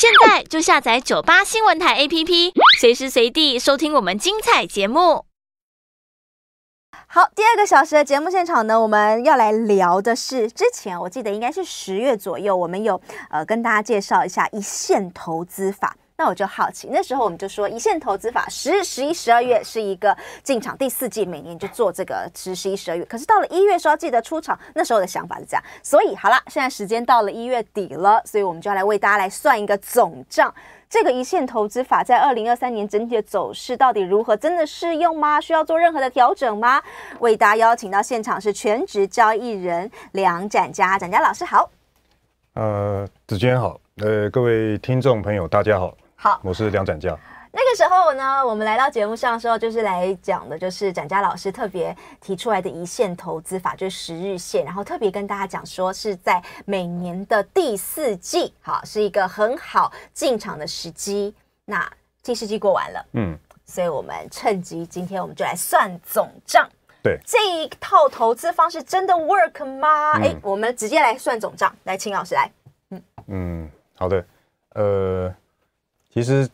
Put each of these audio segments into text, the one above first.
现在就下载九八新闻台 APP，随时随地收听我们精彩节目。好，第二个小时的节目现场呢，我们要来聊的是，之前我记得应该是十月左右，我们有呃跟大家介绍一下一线投资法。那我就好奇，那时候我们就说一线投资法十十一十二月是一个进场第四季，每年就做这个十十一十二月。可是到了一月，时要记得出场。那时候的想法是这样。所以好了，现在时间到了一月底了，所以我们就要来为大家来算一个总账。这个一线投资法在二零二三年整体的走势到底如何？真的适用吗？需要做任何的调整吗？为大家邀请到现场是全职交易人梁展家，展家老师好。呃，子娟好。呃，各位听众朋友大家好。好，我是梁展教。那个时候呢，我们来到节目上的时候，就是来讲的，就是展家老师特别提出来的“一线投资法”，就是十日线，然后特别跟大家讲说，是在每年的第四季，好，是一个很好进场的时机。那第四季过完了，嗯，所以我们趁机，今天我们就来算总账。对，这一套投资方式真的 work 吗？哎，我们直接来算总账，来，请老师来，嗯嗯，好的，呃。其实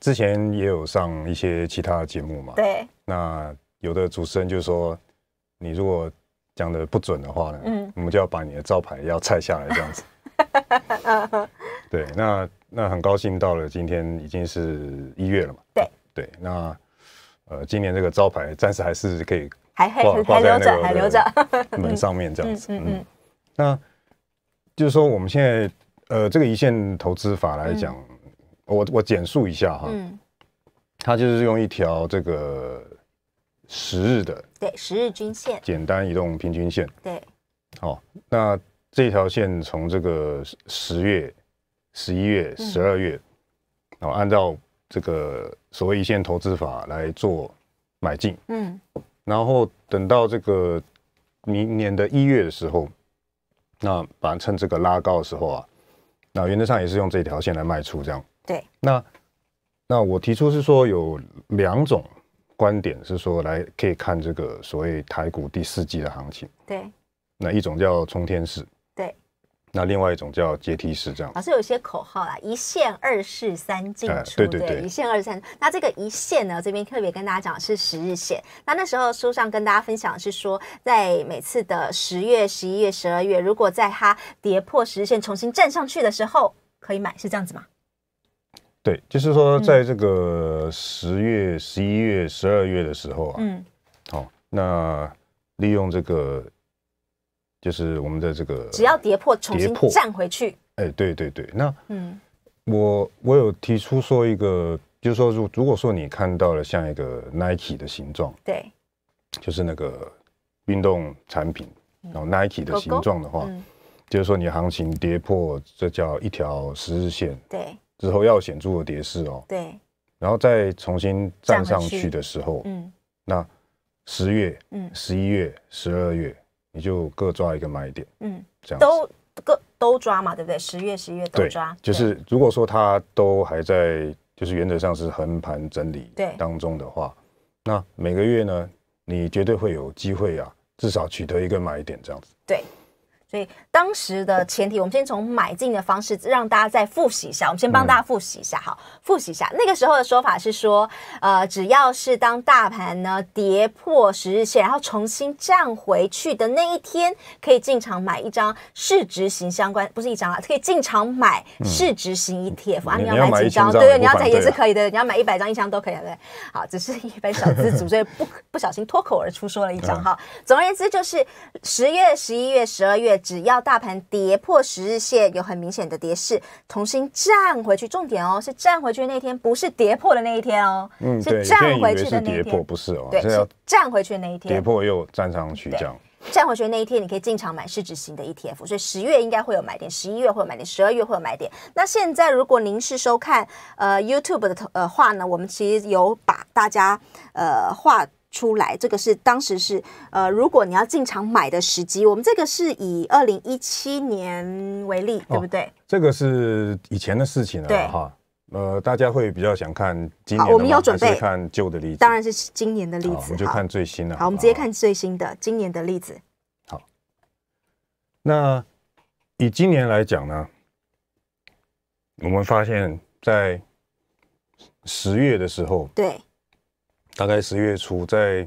之前也有上一些其他的节目嘛，对。那有的主持人就说：“你如果讲的不准的话呢，嗯，我们就要把你的招牌要拆下来这样子。”对，那那很高兴到了今天已经是一月了嘛，对对。那呃，今年这个招牌暂时还是可以还还还留着，还留着 门上面这样子。嗯嗯嗯。那就是说，我们现在呃，这个一线投资法来讲。我我简述一下哈，嗯，它就是用一条这个十日的，对，十日均线，简单移动平均线，对，好，那这条线从这个十月、十一月、十二月，然后按照这个所谓一线投资法来做买进，嗯，然后等到这个明年的一月的时候，那反正趁这个拉高的时候啊，那原则上也是用这条线来卖出，这样。对，那那我提出是说有两种观点，是说来可以看这个所谓台股第四季的行情。对，那一种叫冲天式。对，那另外一种叫阶梯式，这样。老师有些口号啦，一线、二式、三进出。对对对，一线、二三。那这个一线呢，这边特别跟大家讲是十日线。那那时候书上跟大家分享是说，在每次的十月、十一月、十二月，如果在它跌破十日线重新站上去的时候，可以买，是这样子吗？对，就是说，在这个十月、十一月、十二月的时候啊，嗯，好，那利用这个，就是我们的这个，只要跌破，重新站回去。哎，对对对，那，嗯，我我有提出说一个，就是说，如如果说你看到了像一个 Nike 的形状，对，就是那个运动产品，然后 Nike 的形状的话，就是说你行情跌破，这叫一条十日线，对。之后要显著的跌势哦，对，然后再重新站上去的时候，嗯，那十月、嗯、十一月、十二月，你就各抓一个买点，嗯，这样都各都抓嘛，对不对？十月、十一月都抓，就是如果说它都还在，就是原则上是横盘整理当中的话，那每个月呢，你绝对会有机会啊，至少取得一个买点，这样子对。所以当时的前提，我们先从买进的方式让大家再复习一下。我们先帮大家复习一下，好，复习一下那个时候的说法是说，呃，只要是当大盘呢跌破十日线，然后重新站回去的那一天，可以进场买一张市值型相关，不是一张啊，可以进场买市值型 ETF 啊，你要买几张？对对，你要买也是可以的，你要买一百张、一张都可以，对不对？好，只是一般小资组，所以不不小心脱口而出说了一张哈。总而言之，就是十月、十一月、十二月。只要大盘跌破十日线，有很明显的跌势，重新站回去。重点哦，是站回去那天，不是跌破的那一天哦。嗯，回去的那一天。跌破，不是哦。对，是站回去那一天。跌破又站上去这样。站回去那一天，你可以进场买市值型的 ETF。所以十月应该会有买点，十一月会有买点，十二月会有买点。那现在如果您是收看呃 YouTube 的呃话呢，我们其实有把大家呃画。出来，这个是当时是呃，如果你要进场买的时机，我们这个是以二零一七年为例，对不对？这个是以前的事情了哈。呃，大家会比较想看今年，我们有准备看旧的例子，当然是今年的例子，我们就看最新的。好，我们直接看最新的今年的例子。好，那以今年来讲呢，我们发现，在十月的时候，对。大概十月初，在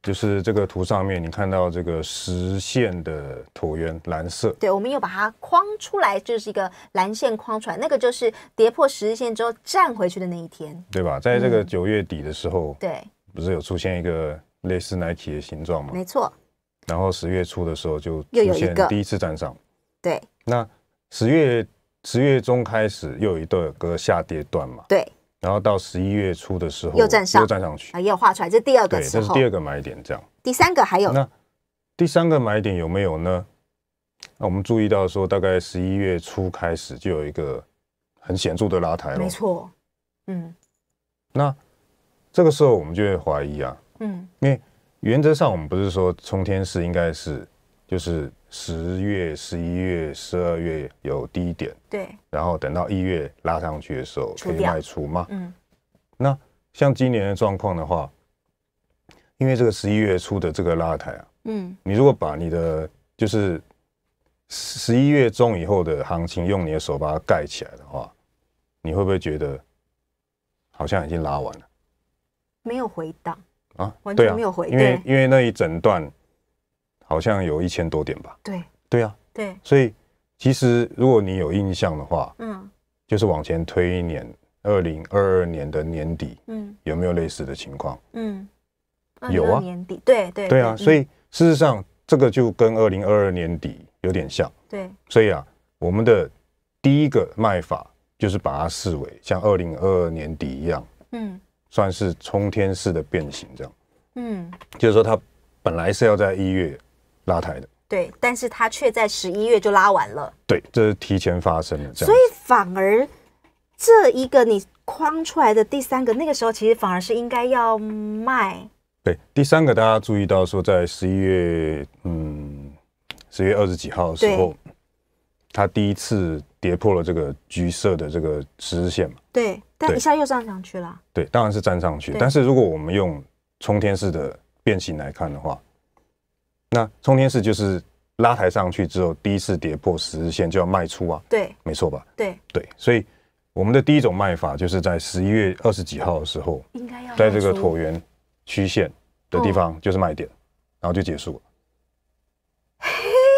就是这个图上面，你看到这个实线的椭圆蓝色，对，我们又把它框出来，就是一个蓝线框出来，那个就是跌破实线之后站回去的那一天，对吧？在这个九月底的时候，对，不是有出现一个类似奶 e 的形状吗？没错，然后十月初的时候就又有一个第一次站上，对，那十月十月中开始又有一个下跌段嘛，对。然后到十一月初的时候又站上，又站上去啊，也有画出来，这是第二个。对，这是第二个买点，这样。第三个还有那，第三个买点有没有呢？那我们注意到说，大概十一月初开始就有一个很显著的拉抬了，没错，嗯。那这个时候我们就会怀疑啊，嗯，因为原则上我们不是说冲天是应该是就是。十月、十一月、十二月有低点，对，然后等到一月拉上去的时候可以卖出吗？嗯，那像今年的状况的话，因为这个十一月初的这个拉抬啊，嗯，你如果把你的就是十一月中以后的行情用你的手把它盖起来的话，你会不会觉得好像已经拉完了？没有回档啊，完全没有回，因为因为那一整段。好像有一千多点吧？对对啊，对，所以其实如果你有印象的话，嗯，就是往前推一年，二零二二年的年底，嗯，有没有类似的情况？嗯，有啊，年底，对对对啊，所以事实上这个就跟二零二二年底有点像，对，所以啊，我们的第一个卖法就是把它视为像二零二二年底一样，嗯，算是冲天式的变形，这样，嗯，就是说它本来是要在一月。拉抬的对，但是它却在十一月就拉完了，对，这是提前发生了，所以反而这一个你框出来的第三个，那个时候其实反而是应该要卖。对，第三个大家注意到说，在十一月，嗯，十一月二十几号的时候，它第一次跌破了这个橘色的这个十日线嘛？对，但一下又上墙去了。对，当然是站上去，但是如果我们用冲天式的变形来看的话。那冲天式就是拉抬上去之后，第一次跌破十日线就要卖出啊？对，没错吧？对对，所以我们的第一种卖法就是在十一月二十几号的时候，在这个椭圆曲线的地方就是卖点，然后就结束了。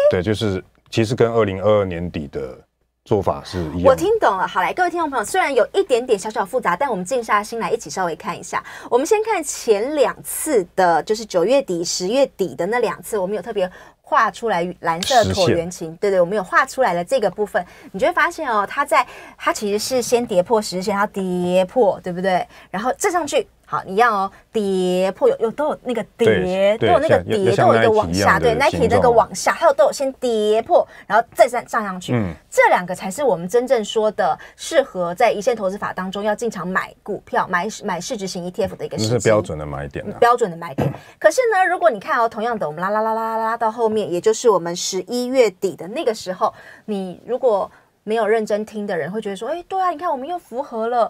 对，就是其实跟二零二二年底的。做法是一样，我听懂了。好来，各位听众朋友，虽然有一点点小小复杂，但我们静下心来一起稍微看一下。我们先看前两次的，就是九月底、十月底的那两次，我们有特别画出来蓝色椭圆形，对对，我们有画出来了这个部分，你就会发现哦，它在它其实是先跌破十日线，它跌破，对不对？然后再上去。好，一样哦，跌破有有都有那个跌，都有那个跌，都有一个往下，对 Nike 那个往下，还有都有先跌破，然后再上上上去，嗯，这两个才是我们真正说的适合在一线投资法当中要进场买股票、买买市值型 ETF 的一个。这是标准的买点呢，标准的买点。可是呢，如果你看哦，同样的，我们拉拉拉拉拉拉到后面，也就是我们十一月底的那个时候，你如果没有认真听的人，会觉得说，哎，对啊，你看我们又符合了。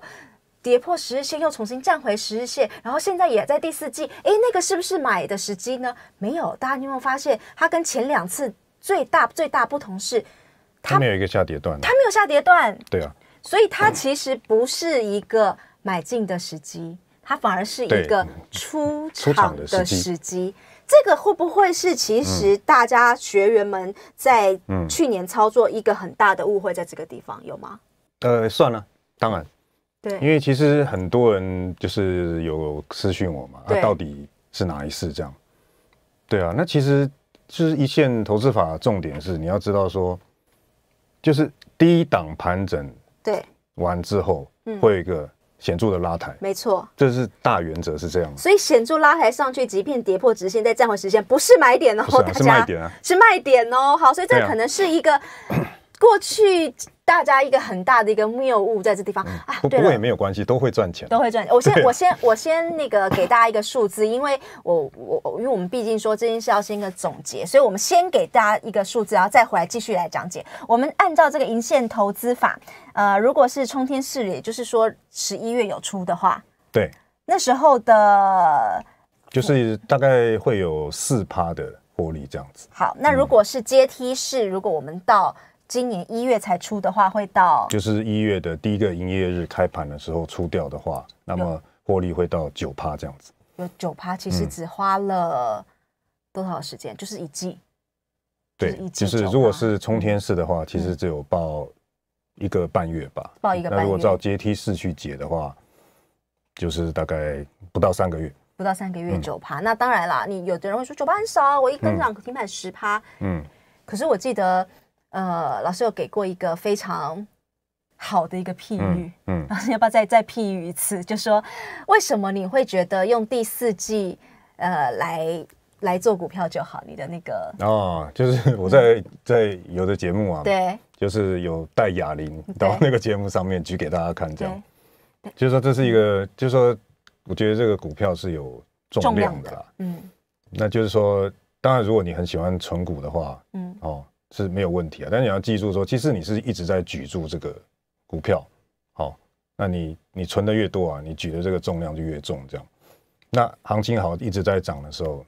跌破十日线又重新站回十日线，然后现在也在第四季，哎，那个是不是买的时机呢？没有，大家有没有发现，它跟前两次最大最大不同是它没有一个下跌段，它没有下跌段，对啊，所以它其实不是一个买进的时机，它反而是一个出出场的时机。这个会不会是其实大家学员们在去年操作一个很大的误会，在这个地方有吗？呃，算了，当然。对，因为其实很多人就是有私讯我嘛，到底是哪一世这样？对啊，那其实就是一线投资法重点是你要知道说，就是低档盘整对完之后，会有一个显著的拉抬，没错，这是大原则是这样。所以显著拉抬上去，即便跌破直线，再站回直线，不是买点哦，大家是卖点啊，是卖点哦。好，所以这可能是一个 过去。大家一个很大的一个谬误，在这地方啊，不过也没有关系，都会赚钱，都会赚。我先我先我先那个给大家一个数字，因为我我因为我们毕竟说这件事要先一个总结，所以我们先给大家一个数字，然后再回来继续来讲解。我们按照这个银线投资法，呃，如果是冲天市，也就是说十一月有出的话，对，那时候的，就是大概会有四趴的获利这样子。好，那如果是阶梯式，如果我们到今年一月才出的话，会到就是一月的第一个营业日开盘的时候出掉的话，那么获利会到九趴这样子。有九趴，其实只花了多少时间？就是一季。对，就是如果是冲天式的话，其实只有报一个半月吧。报一个半月。那如果照阶梯式去解的话，就是大概不到三个月。不到三个月九趴，那当然啦。你有的人会说九趴很少，我一根涨停板十趴。嗯，可是我记得。呃，老师有给过一个非常好的一个譬喻，嗯，老师要不要再再譬喻一次？就说为什么你会觉得用第四季呃来来做股票就好？你的那个哦，就是我在在有的节目啊，对，就是有带哑铃到那个节目上面举给大家看，这样，就是说这是一个，就是说我觉得这个股票是有重量的，嗯，那就是说，当然如果你很喜欢纯股的话，嗯，哦。是没有问题啊，但是你要记住说，其实你是一直在举住这个股票，好，那你你存的越多啊，你举的这个重量就越重，这样，那行情好一直在涨的时候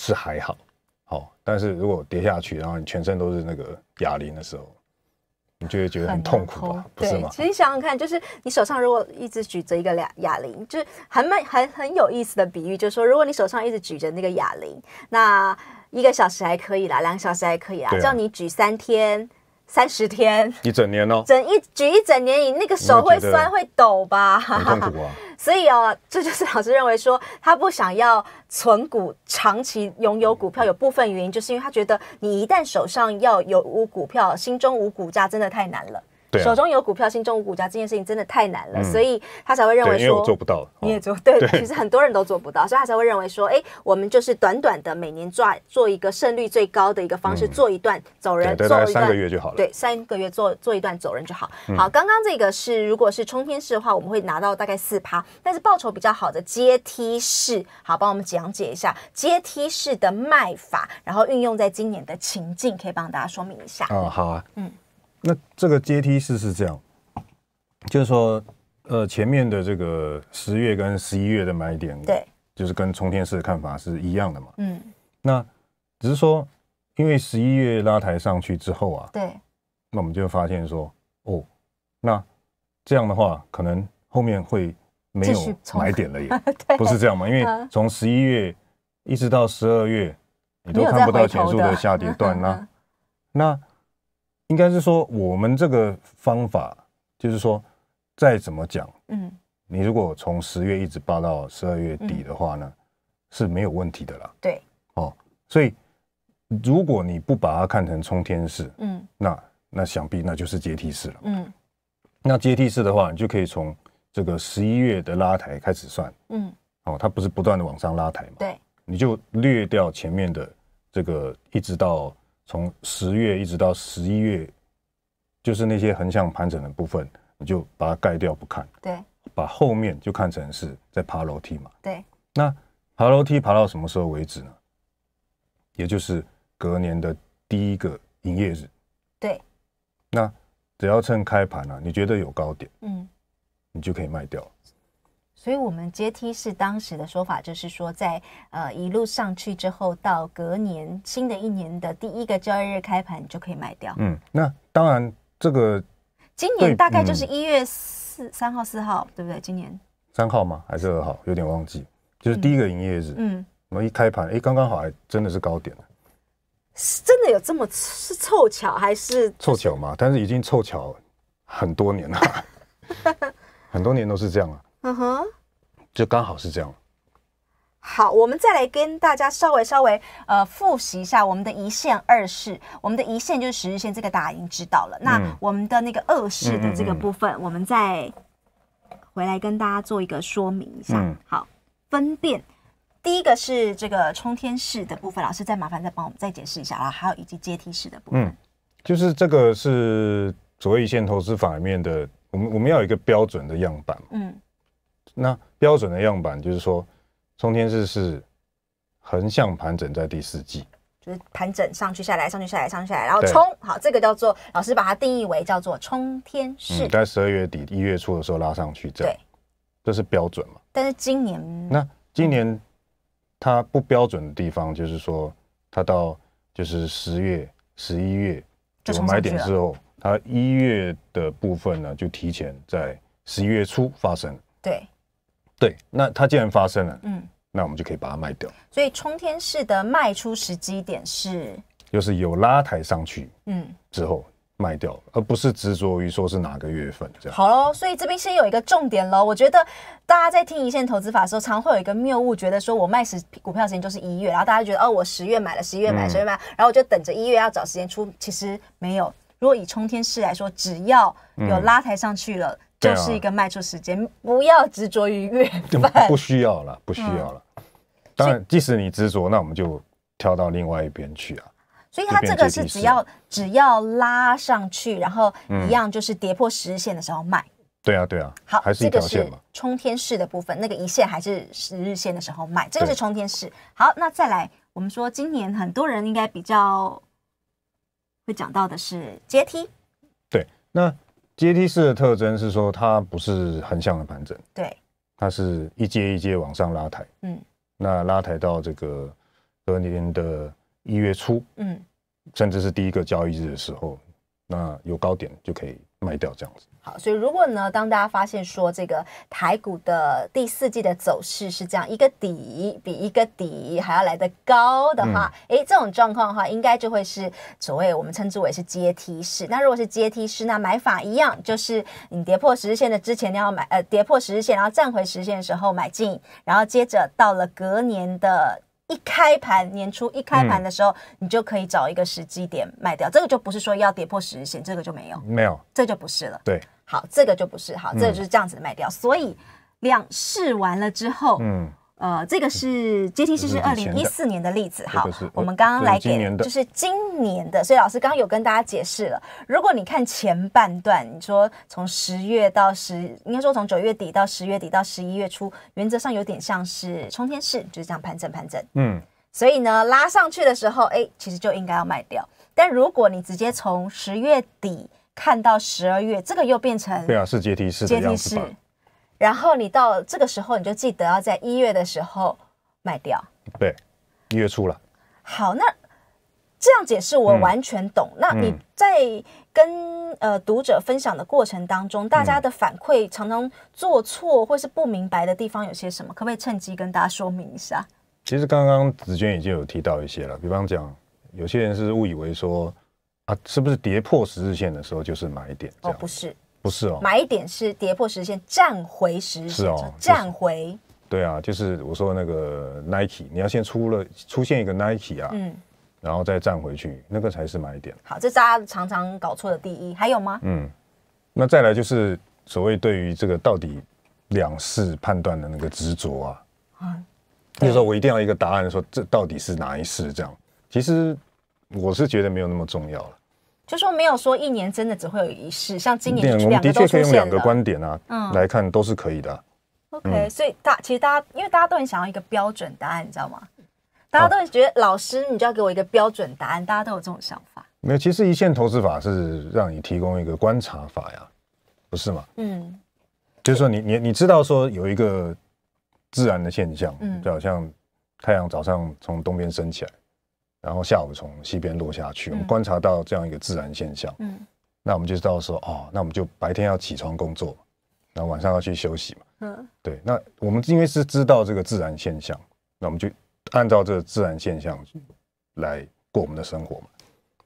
是还好，好，但是如果跌下去，然后你全身都是那个哑铃的时候，你就会觉得很痛苦啊，不是吗？其实想想看，就是你手上如果一直举着一个哑哑铃，就是还蛮还很有意思的比喻，就是说如果你手上一直举着那个哑铃，那。一个小时还可以啦，两个小时还可以啦。叫你举三天、三十天，一整年哦，整一举一整年，你那个手会酸会抖吧？所以哦，这就是老师认为说，他不想要存股长期拥有股票，有部分原因就是因为他觉得你一旦手上要有无股票，心中无股价，真的太难了。对，手中有股票，心中无股价这件事情真的太难了，所以他才会认为说，我做不到，你也做对，其实很多人都做不到，所以他才会认为说，哎，我们就是短短的每年抓做一个胜率最高的一个方式，做一段走人，做三个月就好了，对，三个月做做一段走人就好。好，刚刚这个是如果是冲天式的话，我们会拿到大概四趴，但是报酬比较好的阶梯式，好，帮我们讲解一下阶梯式的卖法，然后运用在今年的情境，可以帮大家说明一下。哦，好啊，嗯。那这个阶梯式是这样，就是说，呃，前面的这个十月跟十一月的买点，对，就是跟冲天式的看法是一样的嘛。嗯。那只是说，因为十一月拉抬上去之后啊，对。那我们就发现说，哦，那这样的话，可能后面会没有买点了也，不是这样嘛？因为从十一月一直到十二月，你都看不到前述的下跌段啦，那。应该是说，我们这个方法就是说，再怎么讲，嗯，你如果从十月一直报到十二月底的话呢，是没有问题的啦。对，哦，所以如果你不把它看成冲天式，嗯，那那想必那就是阶梯式了。嗯，那阶梯式的话，你就可以从这个十一月的拉抬开始算。嗯，哦，它不是不断的往上拉抬嘛？对，你就略掉前面的这个一直到。从十月一直到十一月，就是那些横向盘整的部分，你就把它盖掉不看。对，把后面就看成是在爬楼梯嘛。对，那爬楼梯爬到什么时候为止呢？也就是隔年的第一个营业日。对，那只要趁开盘了，你觉得有高点，嗯，你就可以卖掉。所以，我们阶梯是当时的说法，就是说，在呃一路上去之后，到隔年新的一年的第一个交易日开盘就可以卖掉。嗯，那当然这个今年大概就是一月四、三号、四号，对不对？今年三号吗？还是二号？有点忘记，就是第一个营业日。嗯，我们一开盘，哎，刚刚好，还真的是高点。是真的有这么是凑巧还是凑巧嘛？但是已经凑巧很多年了，很多年都是这样了。嗯哼，就刚好是这样。好，我们再来跟大家稍微稍微呃复习一下我们的“一线”“二式”。我们的“一线”就是十日线，这个大家已经知道了。那我们的那个“二式”的这个部分，我们再回来跟大家做一个说明一下。好，分辨第一个是这个冲天式的部分，老师再麻烦再帮我们再解释一下。啊，还有以及阶梯式的部分，嗯，就是这个是所谓“一线”投资法里面的，我们我们要有一个标准的样板，嗯。那标准的样板就是说，冲天式是横向盘整在第四季，就是盘整上去下来，上去下来，上去下来，然后冲。好，这个叫做老师把它定义为叫做冲天式。嗯，在十二月底一月初的时候拉上去，这对，这是标准嘛。但是今年那今年它不标准的地方就是说，它到就是十月十一月就买点之后，它一月的部分呢就提前在十一月初发生，对。对，那它既然发生了，嗯，那我们就可以把它卖掉。所以冲天式的卖出时机点是，就是有拉抬上去，嗯，之后卖掉，而不是执着于说是哪个月份这样。好喽，所以这边先有一个重点喽。我觉得大家在听一线投资法的时候，常会有一个谬误，觉得说我卖十股票时间就是一月，然后大家就觉得哦，我十月买了，十一月买，十一月买，然后我就等着一月要找时间出。其实没有，如果以冲天式来说，只要有拉抬上去了。就是一个卖出时间，不要执着于月份。不需要了，不需要了。当然，即使你执着，那我们就跳到另外一边去啊。所以它这个是只要只要拉上去，然后一样就是跌破十日线的时候卖。对啊，对啊。好，还是一条线嘛。冲天式的部分，那个一线还是十日线的时候卖，这个是冲天式。好，那再来，我们说今年很多人应该比较会讲到的是阶梯。对，那。阶梯式的特征是说，它不是横向的盘整，对，它是一阶一阶往上拉抬，嗯，那拉抬到这个隔年的一月初，嗯，甚至是第一个交易日的时候，那有高点就可以。卖掉这样子，好，所以如果呢，当大家发现说这个台股的第四季的走势是这样一个底比一个底还要来得高的话，哎，这种状况话，应该就会是所谓我们称之为是阶梯式。那如果是阶梯式，那买法一样，就是你跌破十日线的之前你要买，呃，跌破十日线然后站回十日线的时候买进，然后接着到了隔年的。一开盘年初一开盘的时候，你就可以找一个时机点卖掉，这个就不是说要跌破十日线，这个就没有，没有，这就不是了。对，好，这个就不是好，这个就是这样子卖掉。所以两试完了之后，嗯。呃，这个是阶梯式，是二零一四年的例子。好，我们刚刚来给就是今年的，所以老师刚刚有跟大家解释了。如果你看前半段，你说从十月到十，应该说从九月底到十月底到十一月初，原则上有点像是冲天式，就是这样盘整盘整。嗯，所以呢，拉上去的时候，哎，其实就应该要卖掉。但如果你直接从十月底看到十二月，这个又变成对啊，是阶梯式阶梯式。然后你到这个时候，你就记得要在一月的时候卖掉。对，一月初了。好，那这样解释我完全懂。那你在跟呃读者分享的过程当中，大家的反馈常常做错或是不明白的地方有些什么？可不可以趁机跟大家说明一下？其实刚刚紫娟已经有提到一些了，比方讲，有些人是误以为说啊，是不是跌破十日线的时候就是买点？哦，不是。不是哦，买点是跌破时线站回时线，是哦，站回。对啊，就是我说那个 Nike，你要先出了出现一个 Nike 啊，嗯，然后再站回去，那个才是买点。好，这是大家常常搞错的第一，还有吗？嗯，那再来就是所谓对于这个到底两市判断的那个执着啊，啊，那时候我一定要一个答案，说这到底是哪一市这样？其实我是觉得没有那么重要了。就说没有说一年真的只会有一世，像今年我们的确可以用两个观点啊来看，都是可以的。OK，所以大其实大家因为大家都很想要一个标准答案，你知道吗？大家都很觉得老师，你就要给我一个标准答案。大家都有这种想法。没有，其实一线投资法是让你提供一个观察法呀，不是吗？嗯，就是说你你你知道说有一个自然的现象，嗯，就好像太阳早上从东边升起来。然后下午从西边落下去，我们观察到这样一个自然现象。嗯，那我们就知道说，哦，那我们就白天要起床工作，然后晚上要去休息嘛。嗯，对。那我们因为是知道这个自然现象，那我们就按照这个自然现象来过我们的生活嘛。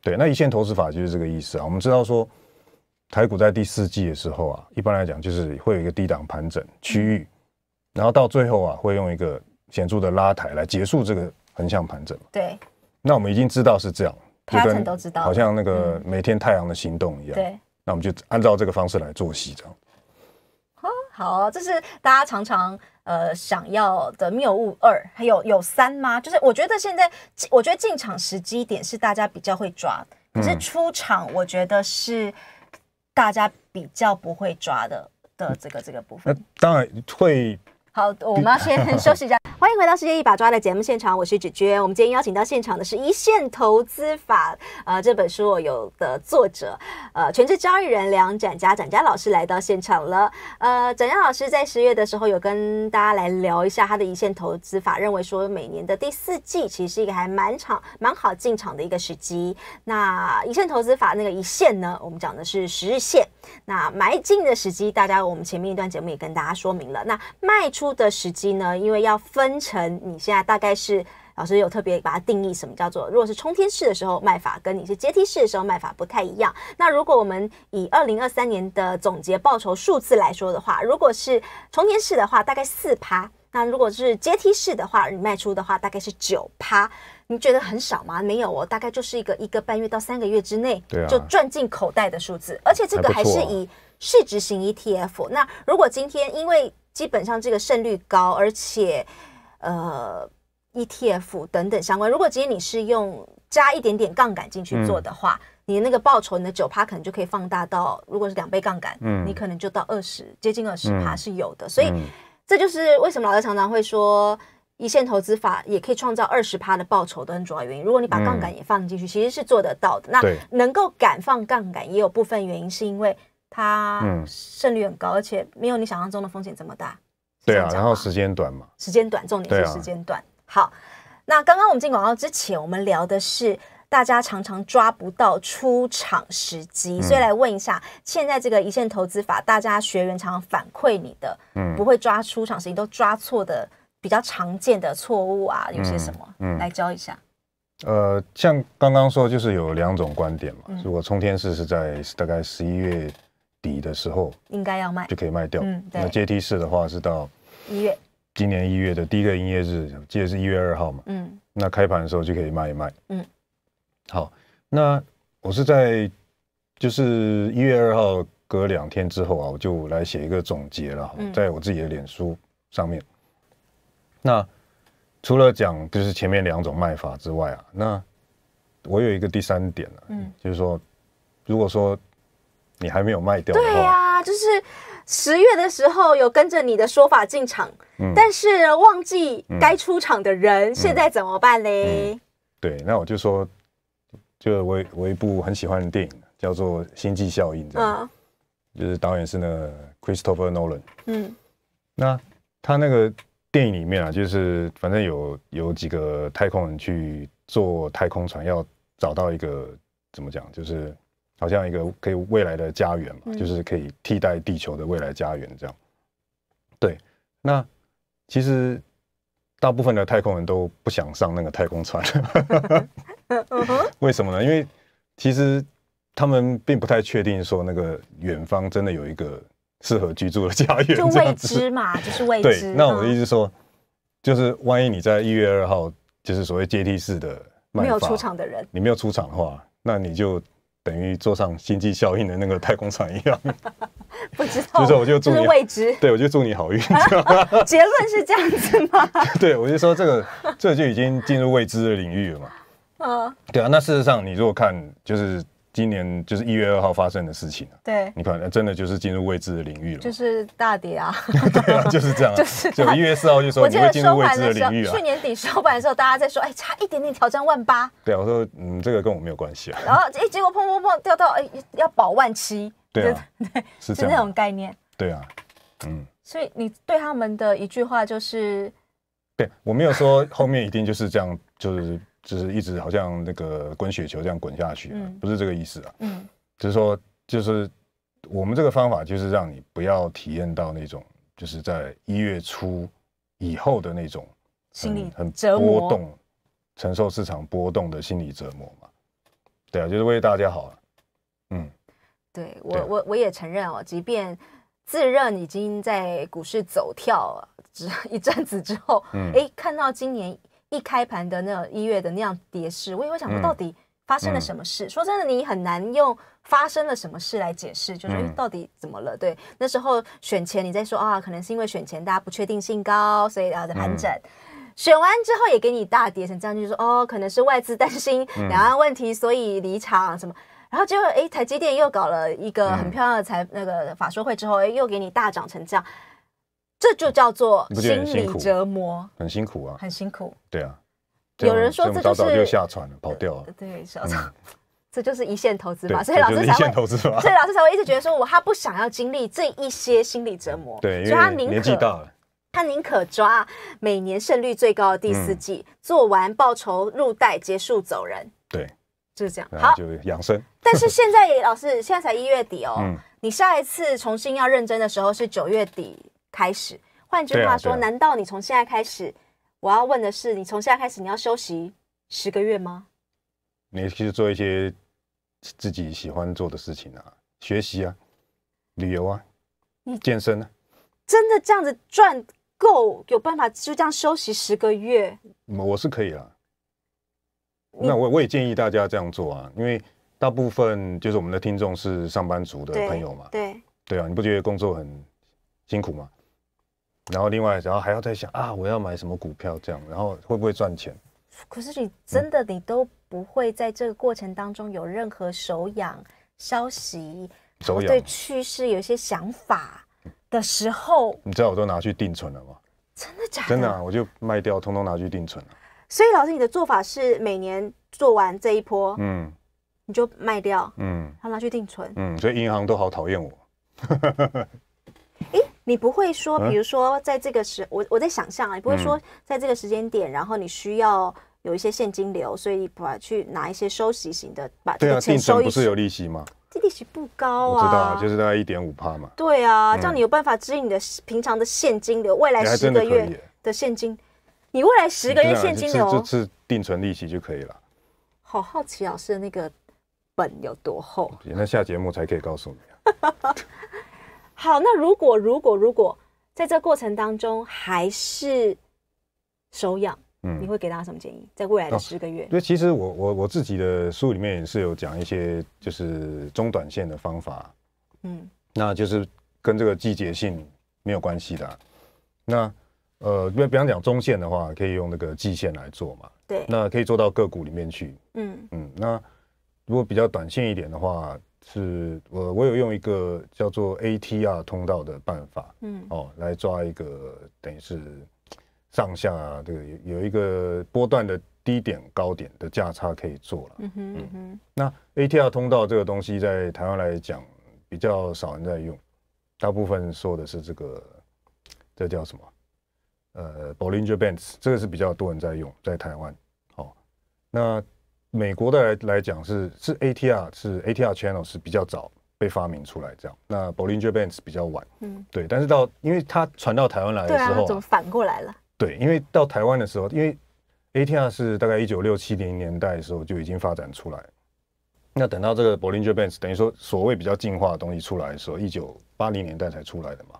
对，那一线投资法就是这个意思啊。我们知道说，台股在第四季的时候啊，一般来讲就是会有一个低档盘整区域，然后到最后啊，会用一个显著的拉抬来结束这个横向盘整。对。那我们已经知道是这样，他可都知道，好像那个每天太阳的行动一样。对，那我们就按照这个方式来做戏，这样。啊，好，这是大家常常呃想要的谬误二，还有有三吗？就是我觉得现在，我觉得进场时机点是大家比较会抓，可是出场我觉得是大家比较不会抓的的这个这个部分。那当然会好，我们要先休息一下。欢迎回到《世界一把抓》的节目现场，我是芷娟。我们今天邀请到现场的是一线投资法呃这本书有的作者呃全职交易人梁展家展家老师来到现场了。呃，展家老师在十月的时候有跟大家来聊一下他的《一线投资法》，认为说每年的第四季其实是一个还蛮长、蛮好进场的一个时机。那《一线投资法》那个一线呢，我们讲的是十日线。那埋进的时机，大家我们前面一段节目也跟大家说明了。那卖出。的时机呢？因为要分成，你现在大概是老师有特别把它定义什么叫做，如果是冲天式的时候卖法，跟你是阶梯式的时候卖法不太一样。那如果我们以二零二三年的总结报酬数字来说的话，如果是冲天式的话，大概四趴；那如果是阶梯式的话，你卖出的话，大概是九趴。你觉得很少吗？没有，我大概就是一个一个半月到三个月之内就赚进口袋的数字，而且这个还是以市值型 ETF。那如果今天因为基本上这个胜率高，而且，呃，ETF 等等相关。如果今天你是用加一点点杠杆进去做的话，你那个报酬，你的九趴可能就可以放大到，如果是两倍杠杆，嗯，你可能就到二十，接近二十趴是有的。所以这就是为什么老师常常会说，一线投资法也可以创造二十趴的报酬的很主要的原因。如果你把杠杆也放进去，其实是做得到的。那能够敢放杠杆，也有部分原因是因为。它嗯胜率很高，而且没有你想象中的风险这么大。对啊，然后时间短嘛，时间短重点是时间短。好，那刚刚我们进广告之前，我们聊的是大家常常抓不到出场时机，所以来问一下，现在这个一线投资法，大家学员常常反馈你的，嗯，不会抓出场时机都抓错的，比较常见的错误啊，有些什么？嗯，来教一下。呃，像刚刚说就是有两种观点嘛，如果冲天式是在大概十一月。底的时候应该要卖就可以卖掉。嗯，那阶梯式的话是到一月，今年一月的第一个营业日，记得是一月二号嘛。嗯，那开盘的时候就可以卖一卖。嗯，好，那我是在就是一月二号隔两天之后啊，我就来写一个总结了，在我自己的脸书上面。那除了讲就是前面两种卖法之外啊，那我有一个第三点呢，嗯，就是说如果说。你还没有卖掉？对呀，就是十月的时候有跟着你的说法进场，但是忘记该出场的人，现在怎么办呢？对，那我就说，就我我一部很喜欢的电影，叫做《星际效应》，嗯，就是导演是那个 Christopher Nolan，嗯，那他那个电影里面啊，就是反正有有几个太空人去坐太空船，要找到一个怎么讲，就是。好像一个可以未来的家园嘛，就是可以替代地球的未来家园这样。对，那其实大部分的太空人都不想上那个太空船，为什么呢？因为其实他们并不太确定说那个远方真的有一个适合居住的家园，就未知嘛，就是未知。那我的意思说，就是万一你在一月二号，就是所谓阶梯式的没有出场的人，你没有出场的话，那你就。等于坐上星际效应的那个太空船一样，不知道，就是我就祝你未知，对我就祝你好运。结论是这样子吗？对，我就说这个这就已经进入未知的领域了嘛。嗯，对啊，那事实上你如果看就是。今年就是一月二号发生的事情了。对，你能真的就是进入未知的领域了。就是大跌啊！对啊，就是这样。就是就一月四号就说会进入未知的领域啊。去年底收盘的时候，大家在说：“哎，差一点点挑战万八。”对啊，我说：“嗯，这个跟我没有关系啊。”然后哎，结果砰砰砰掉到哎，要保万七。对啊，对，是那种概念。对啊，嗯。所以你对他们的一句话就是，对我没有说后面一定就是这样，就是。就是一直好像那个滚雪球这样滚下去，不是这个意思啊。嗯，就是说，就是我们这个方法就是让你不要体验到那种，就是在一月初以后的那种心理、很波动、承受市场波动的心理折磨嘛。对啊，就是为大家好。啊。嗯，对我我我也承认哦，即便自认已经在股市走跳了 一阵子之后，嗯，哎，看到今年。一开盘的那种一月的那样跌势，我也会想说到底发生了什么事。说真的，你很难用发生了什么事来解释，就是到底怎么了。对，那时候选前你在说啊，可能是因为选前大家不确定性高，所以啊在盘整。选完之后也给你大跌成这样，就是说哦，可能是外资担心两岸问题，所以离场什么。然后结果哎，台积电又搞了一个很漂亮的财那个法说会之后，又给你大涨成这样。这就叫做心理折磨，很辛苦啊，很辛苦。对啊，有人说这是又下船了，跑掉了。对，这就是一线投资嘛，所以老师才会，所以老师才会一直觉得说我他不想要经历这一些心理折磨，对，所以他年纪大了，他宁可抓每年胜率最高的第四季，做完报酬入袋，结束走人。对，就是这样。好，就养生。但是现在老师现在才一月底哦，你下一次重新要认真的时候是九月底。开始，换句话说，难道你从现在开始，我要问的是，你从现在开始你要休息十个月吗？你其实做一些自己喜欢做的事情啊，学习啊，旅游啊，健身啊，真的这样子赚够，有办法就这样休息十个月？我是可以啊。那我我也建议大家这样做啊，因为大部分就是我们的听众是上班族的朋友嘛，对对啊，你不觉得工作很辛苦吗？然后另外，然后还要再想啊，我要买什么股票这样，然后会不会赚钱？可是你真的，你都不会在这个过程当中有任何手痒消息，手痒对趋势有一些想法的时候，你知道我都拿去定存了吗？真的假的？真的，我就卖掉，通通拿去定存了。所以老师，你的做法是每年做完这一波，嗯，你就卖掉，嗯，然后拿去定存，嗯，所以银行都好讨厌我。你不会说，比如说在这个时，我我在想象啊，你不会说在这个时间点，然后你需要有一些现金流，所以把去拿一些收息型的，把对啊定不是有利息吗？这利息不高啊，我知道啊，就是大概一点五帕嘛。对啊，这样你有办法支应你的平常的现金流，未来十个月的现金，你未来十个月现金流是是定存利息就可以了。好好奇啊，是那个本有多厚？那下节目才可以告诉你啊。好，那如果如果如果在这过程当中还是手痒，嗯，你会给大家什么建议？在未来的十个月，对，其实我我我自己的书里面也是有讲一些就是中短线的方法，嗯，那就是跟这个季节性没有关系的。那呃，比比方讲中线的话，可以用那个季线来做嘛，对，那可以做到个股里面去，嗯嗯，那如果比较短线一点的话。是我我有用一个叫做 A T R 通道的办法，嗯哦，来抓一个等于是上下这个有一个波段的低点高点的价差可以做了。嗯哼，嗯哼。那 A T R 通道这个东西在台湾来讲比较少人在用，大部分说的是这个这叫什么？呃，Bollinger Bands 这个是比较多人在用，在台湾。哦，那。美国的来来讲是是 A T R 是 A T R channel 是比较早被发明出来这样，那 Bollinger Bands 比较晚，嗯，对，但是到因为它传到台湾来的时候，啊，怎么反过来了？对，因为到台湾的时候，因为 A T R 是大概一九六七零年代的时候就已经发展出来，那等到这个 Bollinger Bands 等于说所谓比较进化的东西出来的时候，一九八零年代才出来的嘛，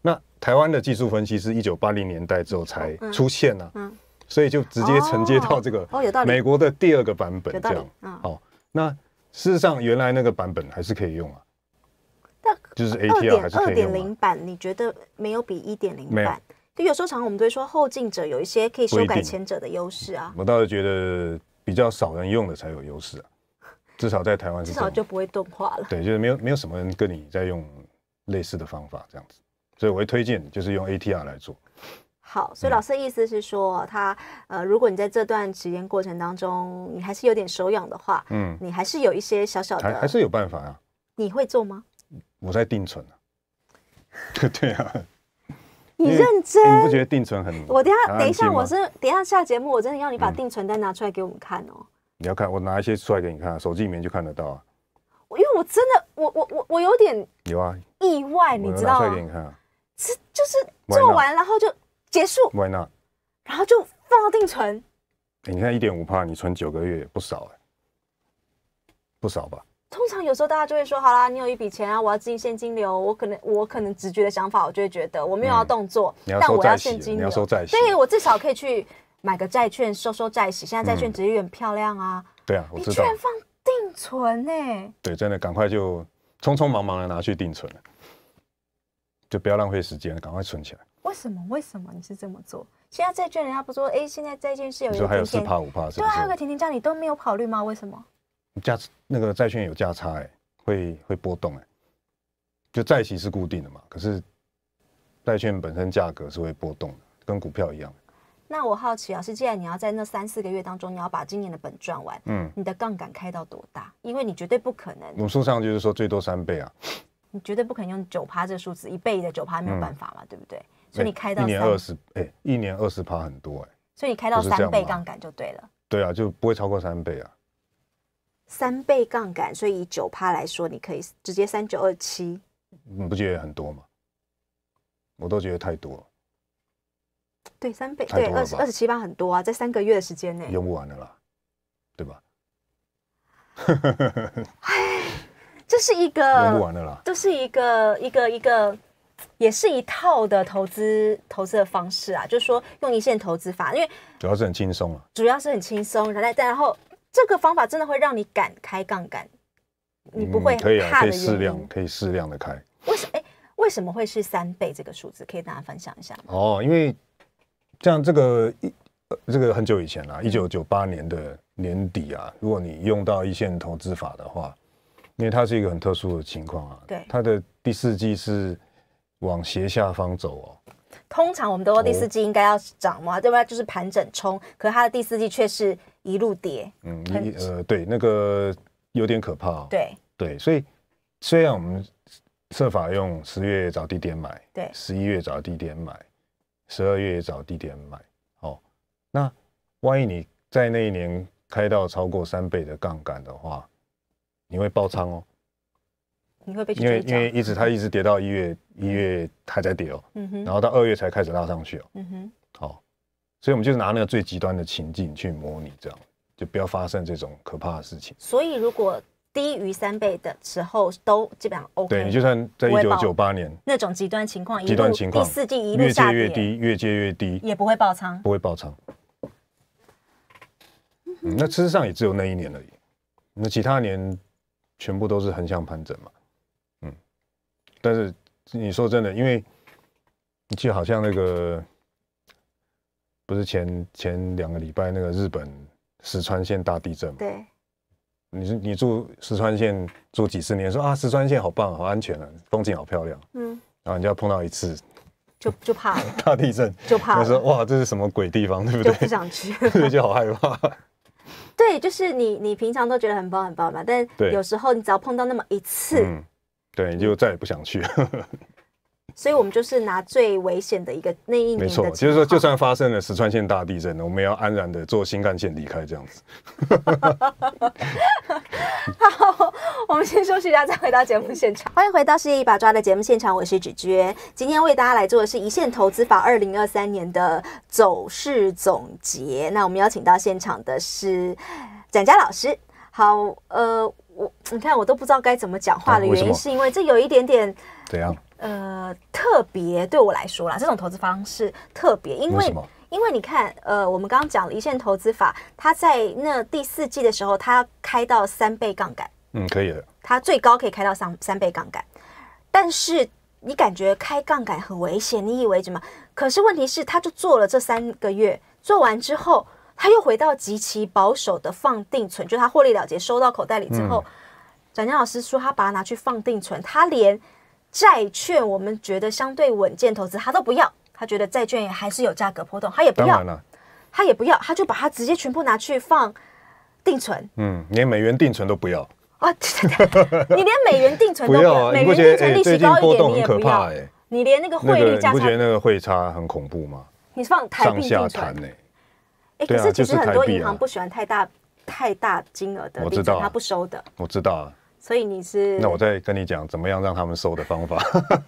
那台湾的技术分析是一九八零年代之后才出现啊。所以就直接承接到这个美国的第二个版本，这样。好，那事实上原来那个版本还是可以用啊。就是二点二点零版，你觉得没有比一点零版？就有时候常我们都会说后进者有一些可以修改前者的优势啊。我倒是觉得比较少人用的才有优势啊，至少在台湾至少就不会钝化了。对，就是没有没有什么人跟你在用类似的方法这样子，所以我会推荐就是用 ATR 来做。好，所以老师的意思是说，他呃，如果你在这段时间过程当中，你还是有点手痒的话，嗯，你还是有一些小小的，还是有办法啊。你会做吗？我在定存啊，对啊。你认真？你不觉得定存很？我等下，等一下，我是等一下下节目，我真的要你把定存单拿出来给我们看哦。你要看，我拿一些出来给你看，手机里面就看得到啊。我因为我真的，我我我我有点有啊意外，你知道吗？拿出来给你看啊，是就是做完然后就。结束。然后就放到定存。你看一点五帕，你存九个月也不少哎，不少吧？通常有时候大家就会说，好啦，你有一笔钱啊，我要进现金流。我可能我可能直觉的想法，我就会觉得我没有要动作，但我要现金流，所以我至少可以去买个债券收收债息。现在债券值有很漂亮啊。对啊，我居券放定存哎。对，真的赶快就匆匆忙忙的拿去定存了，就不要浪费时间，赶快存起来。为什么？为什么你是这么做？现在债券人家不说，哎，现在债券是有，你还有四趴五趴是吧？对，还有个婷婷价，你都没有考虑吗？为什么？价那个债券有价差哎，会会波动哎，就债息是固定的嘛，可是债券本身价格是会波动的，跟股票一样。那我好奇，啊，是既然你要在那三四个月当中，你要把今年的本赚完，嗯，你的杠杆开到多大？因为你绝对不可能。我们书上就是说最多三倍啊。你绝对不可能用九趴这数字，一倍的九趴没有办法嘛，对不对？所以你开到一年二十，哎，一年二十趴很多，哎，所以你开到三倍杠杆就对了。对啊，就不会超过三倍啊。三倍杠杆，所以以九趴来说，你可以直接三九二七，你不觉得很多吗？我都觉得太多。对，三倍，对，二二十七趴很多啊，在三个月的时间内用不完的啦，对吧？哎，这是一个用不完的啦，这是一个一个一个。也是一套的投资投资的方式啊，就是说用一线投资法，因为主要是很轻松啊，主要是很轻松，然后然后这个方法真的会让你敢开杠杆，你不会怕啊，可以适量，可以适量的开。为什哎为什么会是三倍这个数字？可以大家分享一下哦，因为像这个一呃，这个很久以前啦，一九九八年的年底啊，如果你用到一线投资法的话，因为它是一个很特殊的情况啊，对，它的第四季是。往斜下方走哦。通常我们说第四季应该要涨嘛，对不对？就是盘整冲，可是它的第四季却是一路跌。嗯，一呃，对，那个有点可怕。哦。对对，所以虽然我们设法用十月找低点买，对，十一月找低点买，十二月找低点买，哦，那万一你在那一年开到超过三倍的杠杆的话，你会爆仓哦。你会被因为因为一直它一直跌到一月一月还在跌哦，嗯哼，然后到二月才开始拉上去哦，嗯哼，好，所以我们就是拿那个最极端的情境去模拟，这样就不要发生这种可怕的事情。所以如果低于三倍的时候都基本上 OK。对，你就算在一九九八年那种极端情况，极端情况第四季一路越跌越低，越跌越低也不会爆仓，不会爆仓。嗯，那事实上也只有那一年而已，那其他年全部都是横向盘整嘛。但是你说真的，因为你记好像那个不是前前两个礼拜那个日本石川县大地震嘛？对。你你住石川县住几十年，说啊石川县好棒好安全啊，风景好漂亮。嗯。然后你就要碰到一次，就就怕了。大地震就怕。他说哇，这是什么鬼地方，对不对？就不想去。对，就好害怕。对，就是你你平常都觉得很棒很棒嘛，但有时候你只要碰到那么一次。对，你就再也不想去。所以，我们就是拿最危险的一个那一年。没错，就是说，就算发生了石川县大地震，我们要安然的坐新干线离开这样子。好，我们先休息一下，再回到节目现场。欢迎回到《界一把抓》的节目现场，我是芷娟。今天为大家来做的是一线投资法二零二三年的走势总结。那我们邀请到现场的是展佳老师。好，呃。我你看，我都不知道该怎么讲话的原因，是因为这有一点点怎样？呃，特别对我来说啦，这种投资方式特别，因为因为你看，呃，我们刚刚讲了一线投资法，它在那第四季的时候，它开到三倍杠杆，嗯，可以的，它最高可以开到三三倍杠杆。但是你感觉开杠杆很危险，你以为怎么？可是问题是，他就做了这三个月，做完之后。他又回到极其保守的放定存，就是他获利了结收到口袋里之后，展江老师说他把它拿去放定存，他连债券我们觉得相对稳健投资他都不要，他觉得债券也还是有价格波动，他也不要，他也不要，他就把它直接全部拿去放定存，嗯，连美元定存都不要啊，你连美元定存都不要，美元定存利息高一点你也不要，你连那个汇率你不觉得那个汇差很恐怖吗？你放台币定存可是其实很多银行不喜欢太大太大金额的，我知道他不收的，我知道啊。所以你是那我再跟你讲怎么样让他们收的方法，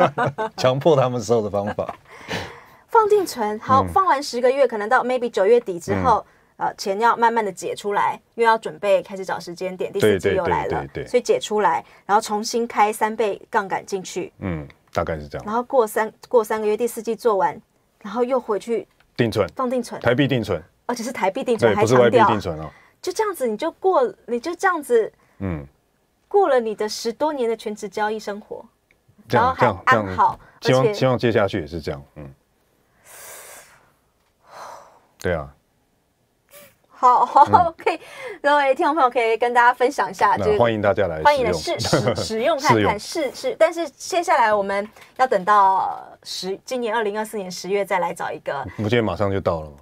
强迫他们收的方法。放定存好，放完十个月，可能到 maybe 九月底之后，呃，钱要慢慢的解出来，又要准备开始找时间点，第四季又来了，对，所以解出来，然后重新开三倍杠杆进去，嗯，大概是这样。然后过三过三个月，第四季做完，然后又回去定存放定存，台币定存。而且是台币定存，还不是外币定存哦。就这样子，你就过，你就这样子，嗯，过了你的十多年的全职交易生活，这样这样这样好，希望希望接下去也是这样，嗯，对啊，好好可以，各位听众朋友可以跟大家分享一下，就是欢迎大家来欢迎来试试 使用看看试试，但是接下来我们要等到十今年二零二四年十月再来找一个，不，今天马上就到了吗？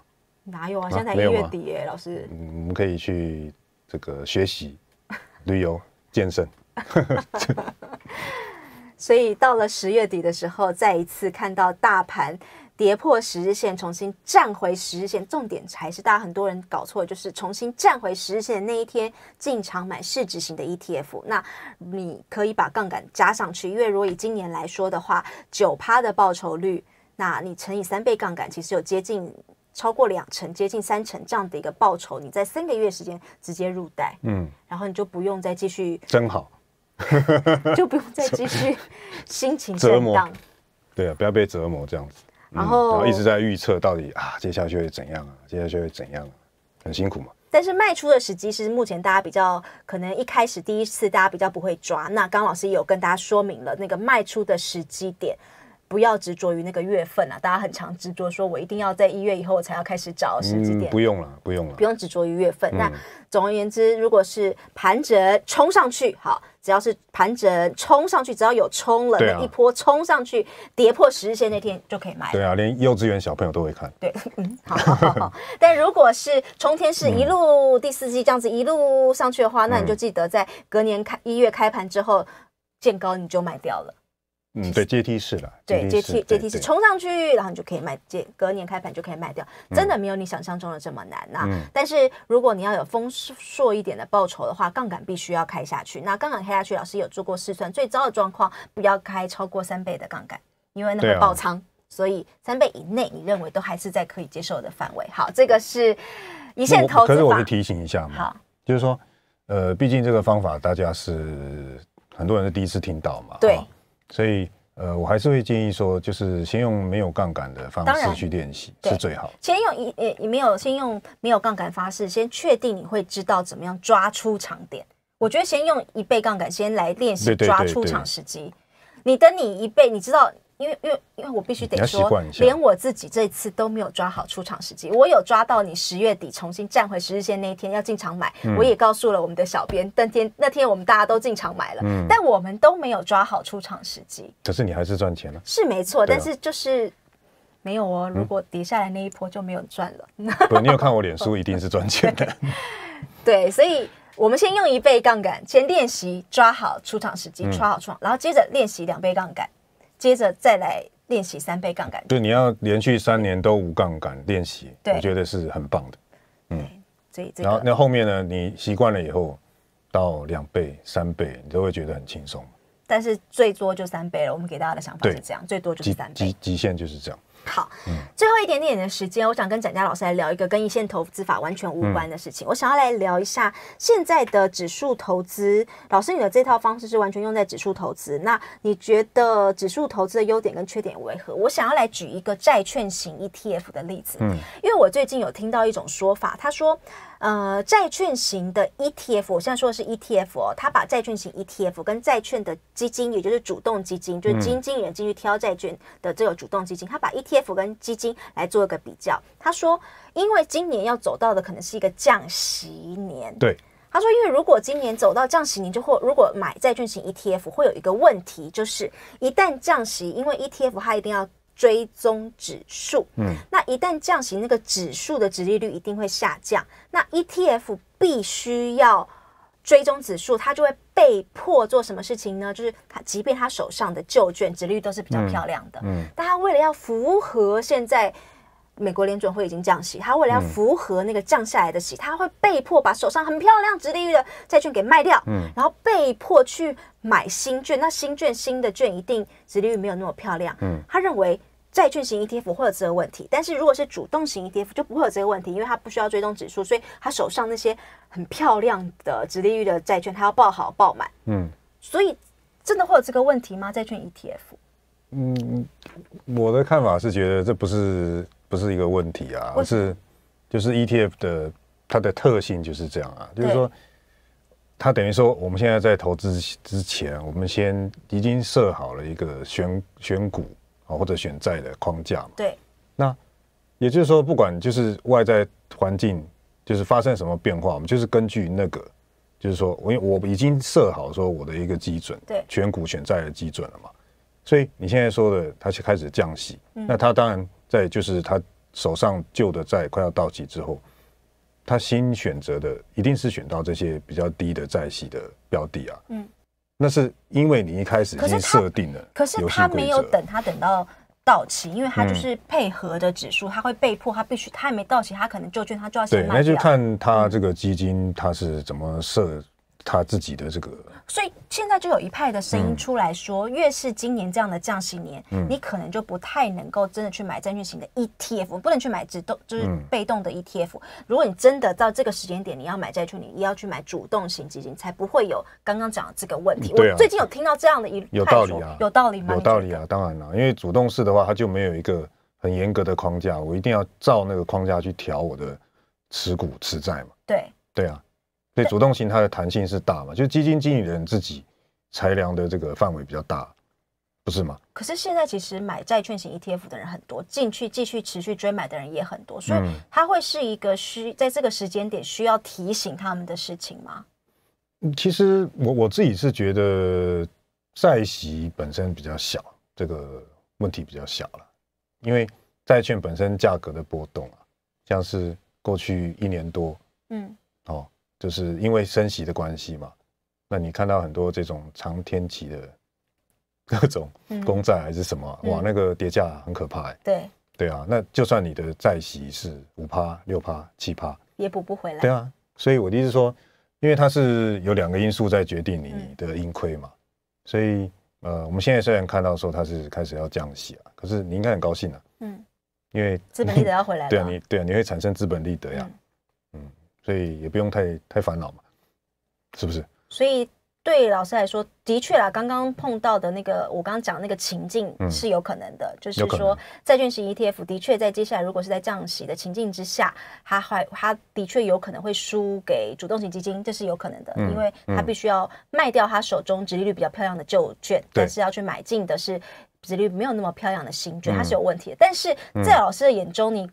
哪有啊？现在才一月底耶，老师。嗯，我们可以去这个学习、旅游、健身。所以到了十月底的时候，再一次看到大盘跌破十日线，重新站回十日线。重点还是大家很多人搞错，就是重新站回十日线那一天进场买市值型的 ETF。那你可以把杠杆加上去，因为如果以今年来说的话，九趴的报酬率，那你乘以三倍杠杆，其实有接近。超过两成，接近三成这样的一个报酬，你在三个月时间直接入袋，嗯，然后你就不用再继续，真好，就不用再继续心情 折磨，对啊，不要被折磨这样子，然后一直在预测到底啊，接下去会怎样啊，接下去会怎样，很辛苦嘛。但是卖出的时机是目前大家比较可能一开始第一次大家比较不会抓，那刚老师有跟大家说明了那个卖出的时机点。不要执着于那个月份啊！大家很常执着，说我一定要在一月以后才要开始找十字点。不用了，不用了，不用执着于月份。那总而言之，如果是盘整冲上去，好，只要是盘整冲上去，只要有冲了一波冲上去，跌破十日线那天就可以买。对啊，连幼稚园小朋友都会看。对，嗯，好。好好 但如果是冲天是一路第四季这样子一路上去的话，那你就记得在隔年开一月开盘之后见高你就卖掉了。嗯，对，阶梯式的，对，阶梯阶梯式冲上去，然后你就可以卖，这隔年开盘就可以卖掉，真的没有你想象中的这么难呐。但是如果你要有丰硕一点的报酬的话，杠杆必须要开下去。那杠杆开下去，老师有做过试算，最糟的状况不要开超过三倍的杠杆，因为那个爆仓，所以三倍以内，你认为都还是在可以接受的范围。好，这个是一线投资，可是我提醒一下嘛，好，就是说，呃，毕竟这个方法大家是很多人是第一次听到嘛，对。所以，呃，我还是会建议说，就是先用没有杠杆的方式去练习，是最好。先用一呃没有，先用没有杠杆方式，先确定你会知道怎么样抓出场点。我觉得先用一倍杠杆，先来练习抓出场时机。你等你一倍，你知道。因为因为因为我必须得说，连我自己这次都没有抓好出场时机。我有抓到你十月底重新站回十日线那一天要进场买，我也告诉了我们的小编。当天那天我们大家都进场买了，但我们都没有抓好出场时机。可是你还是赚钱了，是没错。但是就是没有哦。如果跌下来那一波就没有赚了。不，你有看我脸书，一定是赚钱的。对，所以我们先用一倍杠杆先练习抓好出场时机，抓好出场，然后接着练习两倍杠杆。接着再来练习三倍杠杆，对，你要连续三年都无杠杆练习，我觉得是很棒的，嗯，所以然后那后面呢，你习惯了以后，到两倍、三倍，你都会觉得很轻松。但是最多就三倍了，我们给大家的想法是这样，最多就是三倍，极限就是这样。好，最后一点点的时间，我想跟展家老师来聊一个跟一线投资法完全无关的事情。我想要来聊一下现在的指数投资。老师，你的这套方式是完全用在指数投资。那你觉得指数投资的优点跟缺点为何？我想要来举一个债券型 ETF 的例子。嗯，因为我最近有听到一种说法，他说。呃，债券型的 ETF，我现在说的是 ETF 哦，他把债券型 ETF 跟债券的基金，也就是主动基金，就是基金经理进去挑债券的这个主动基金，他把 ETF 跟基金来做一个比较。他说，因为今年要走到的可能是一个降息年，对。他说，因为如果今年走到降息年，就会如果买债券型 ETF 会有一个问题，就是一旦降息，因为 ETF 它一定要。追踪指数，嗯，那一旦降息，那个指数的值利率一定会下降。那 ETF 必须要追踪指数，它就会被迫做什么事情呢？就是它，即便它手上的旧券值率都是比较漂亮的，嗯，但它为了要符合现在。美国联准会已经降息，他为了要符合那个降下来的息，他会被迫把手上很漂亮、值利率的债券给卖掉，嗯，然后被迫去买新券。那新券、新的券一定值利率没有那么漂亮，嗯，他认为债券型 ETF 会有这个问题，但是如果是主动型 ETF 就不会有这个问题，因为他不需要追踪指数，所以他手上那些很漂亮的值利率的债券，他要报好报满，嗯，所以真的会有这个问题吗？债券 ETF？嗯，我的看法是觉得这不是。不是一个问题啊，而是，就是 ETF 的它的特性就是这样啊，就是说，它等于说我们现在在投资之前，我们先已经设好了一个选选股啊或者选债的框架嘛，对，那也就是说不管就是外在环境就是发生什么变化，我们就是根据那个，就是说我因为我已经设好说我的一个基准，对，选股选债的基准了嘛。所以你现在说的，他去开始降息，那他当然在就是他手上旧的债快要到期之后，他新选择的一定是选到这些比较低的债息的标的啊。嗯，那是因为你一开始已经设定了，可是他没有等他等到到期，因为他就是配合的指数，他会被迫，他必须他还没到期，他可能旧券他就要先卖对，那就看他这个基金他是怎么设。他自己的这个，所以现在就有一派的声音出来说，越是今年这样的降息年，你可能就不太能够真的去买债券型的 ETF，不能去买主动就是被动的 ETF。如果你真的到这个时间点，你要买债券，你也要去买主动型基金，才不会有刚刚讲的这个问题。我最近有听到这样的一有道理啊，有道理，有道理啊。当然了，因为主动式的话，它就没有一个很严格的框架，我一定要照那个框架去调我的持股、持债嘛。对，对啊。对主动型，它的弹性是大嘛？就是基金经理人自己裁量的这个范围比较大，不是吗？可是现在其实买债券型 ETF 的人很多，进去继续持续追买的人也很多，所以它会是一个需在这个时间点需要提醒他们的事情吗？其实我我自己是觉得债息本身比较小，这个问题比较小了，因为债券本身价格的波动啊，像是过去一年多，嗯，哦。就是因为升息的关系嘛，那你看到很多这种长天期的 各种公债还是什么，哇，那个跌价很可怕哎。对。对啊，那就算你的债息是五趴、六趴、七趴，也补不回来。对啊，所以我的意思说，因为它是有两个因素在决定你的盈亏嘛，所以呃，我们现在虽然看到说它是开始要降息了，可是你应该很高兴啊。嗯。因为资本利得要回来。对啊，你对啊，你会产生资本利得呀。所以也不用太太烦恼嘛，是不是？所以对老师来说，的确啦，刚刚碰到的那个我刚刚讲那个情境是有可能的，就是说债券型 ETF 的确在接下来如果是在降息的情境之下，它还它的确有可能会输给主动型基金，这是有可能的，因为它必须要卖掉它手中殖利率比较漂亮的旧券，但是要去买进的是殖利率没有那么漂亮的新券，它是有问题的。但是在老师的眼中，你。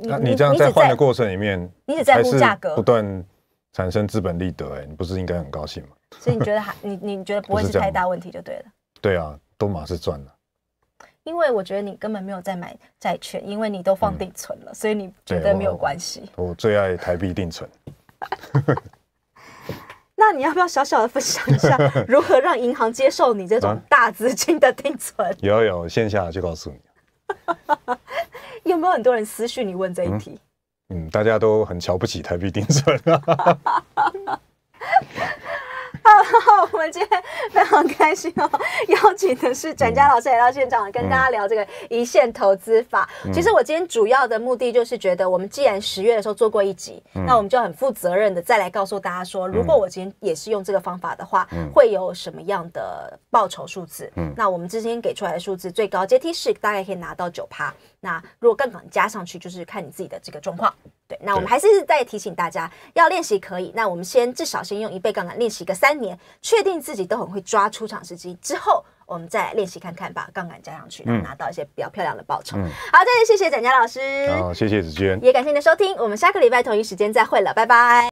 那你这样在换的过程里面，你只在乎价格，不断产生资本利得，哎，你不是应该很高兴吗？所以你觉得还你你觉得不会太大问题就对了。对啊，都马是赚了。因为我觉得你根本没有在买债券，因为你都放定存了，所以你觉得没有关系。我最爱台币定存。那你要不要小小的分享一下，如何让银行接受你这种大资金的定存？有有，线下就告诉你。有没有很多人私讯你问这一题？嗯，大家都很瞧不起台币定存。好，我们今天非常开心哦，邀请的是专家老师来到现场，跟大家聊这个一线投资法。其实我今天主要的目的就是觉得，我们既然十月的时候做过一集，那我们就很负责任的再来告诉大家说，如果我今天也是用这个方法的话，会有什么样的报酬数字？那我们之前给出来的数字最高阶梯式大概可以拿到九趴。那如果杠杆加上去，就是看你自己的这个状况。对，那我们还是再提醒大家，要练习可以。那我们先至少先用一倍杠杆练习个三年，确定自己都很会抓出场时机之后，我们再练习看看把杠杆加上去，然后拿到一些比较漂亮的报酬。好，再次谢谢展佳老师，好，谢谢子娟，也感谢您的收听，我们下个礼拜同一时间再会了，拜拜。